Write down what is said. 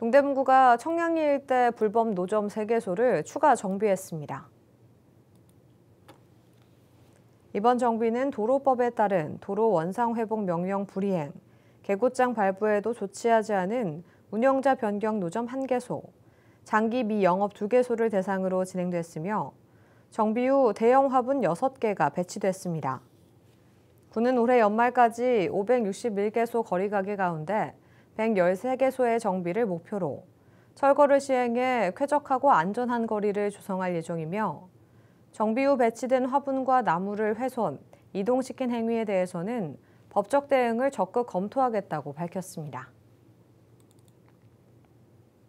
동대문구가 청량리 일대 불법 노점 3개소를 추가 정비했습니다. 이번 정비는 도로법에 따른 도로 원상 회복 명령 불이행, 개고장 발부에도 조치하지 않은 운영자 변경 노점 1개소, 장기 미영업 2개소를 대상으로 진행됐으며 정비 후 대형 화분 6개가 배치됐습니다. 구는 올해 연말까지 561개소 거리가게 가운데 113개소의 정비를 목표로 철거를 시행해 쾌적하고 안전한 거리를 조성할 예정이며 정비 후 배치된 화분과 나무를 훼손, 이동시킨 행위에 대해서는 법적 대응을 적극 검토하겠다고 밝혔습니다.